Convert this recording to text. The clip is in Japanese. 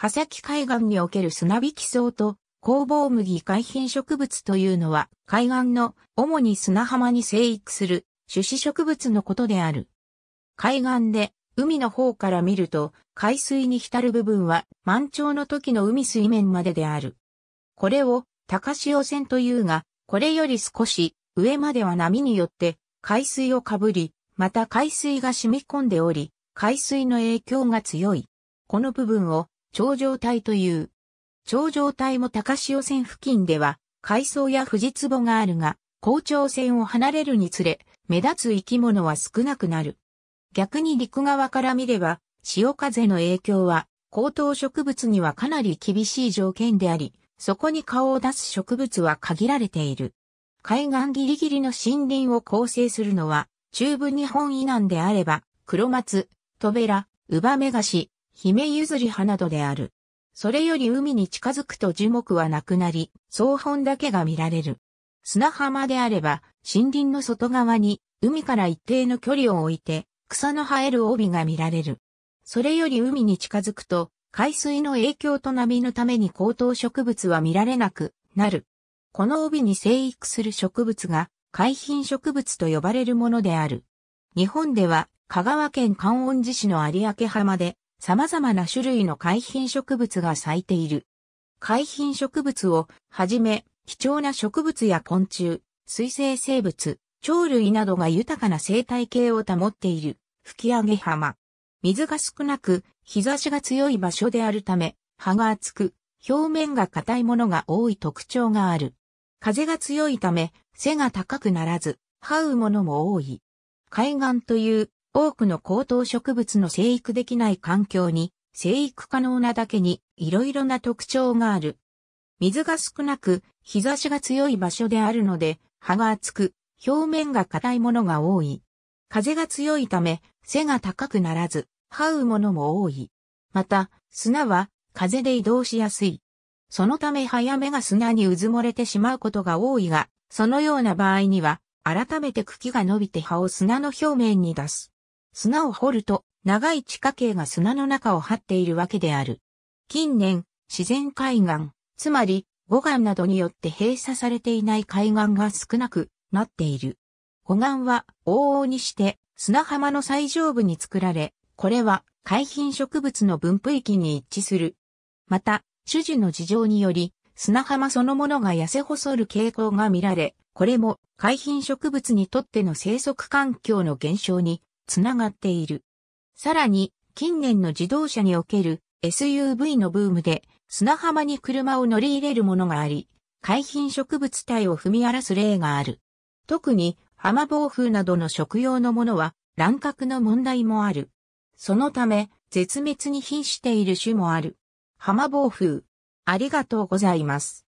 波崎海岸における砂引き草と工房麦海浜植物というのは海岸の主に砂浜に生育する種子植物のことである。海岸で海の方から見ると海水に浸る部分は満潮の時の海水面までである。これを高潮線というが、これより少し上までは波によって海水をかぶり、また海水が染み込んでおり、海水の影響が強い。この部分を頂上帯という。頂上帯も高潮線付近では、海藻や富士壺があるが、高潮線を離れるにつれ、目立つ生き物は少なくなる。逆に陸側から見れば、潮風の影響は、高等植物にはかなり厳しい条件であり、そこに顔を出す植物は限られている。海岸ギリギリの森林を構成するのは、中部日本以南であれば、黒松、トベラ、ウバメガシ、姫ズりハなどである。それより海に近づくと樹木はなくなり、草本だけが見られる。砂浜であれば、森林の外側に、海から一定の距離を置いて、草の生える帯が見られる。それより海に近づくと、海水の影響と波のために高等植物は見られなくなる。この帯に生育する植物が、海浜植物と呼ばれるものである。日本では、香川県観音寺市の有明浜で、様々な種類の海浜植物が咲いている。海浜植物をはじめ、貴重な植物や昆虫、水生生物、鳥類などが豊かな生態系を保っている吹上浜。水が少なく日差しが強い場所であるため、葉が厚く、表面が硬いものが多い特徴がある。風が強いため、背が高くならず、這うものも多い。海岸という多くの高等植物の生育できない環境に生育可能なだけにいろいろな特徴がある。水が少なく日差しが強い場所であるので葉が厚く表面が硬いものが多い。風が強いため背が高くならず、這うものも多い。また、砂は風で移動しやすい。そのため早めが砂にうずもれてしまうことが多いが、そのような場合には、改めて茎が伸びて葉を砂の表面に出す。砂を掘ると長い地下茎が砂の中を張っているわけである。近年、自然海岸、つまり、護岸などによって閉鎖されていない海岸が少なくなっている。護岸は往々にして砂浜の最上部に作られ、これは海浜植物の分布域に一致する。また、種樹の事情により、砂浜そのものが痩せ細る傾向が見られ、これも海浜植物にとっての生息環境の減少につながっている。さらに、近年の自動車における SUV のブームで砂浜に車を乗り入れるものがあり、海浜植物帯を踏み荒らす例がある。特に浜暴風などの食用のものは乱獲の問題もある。そのため、絶滅に瀕している種もある。浜暴風。ありがとうございます。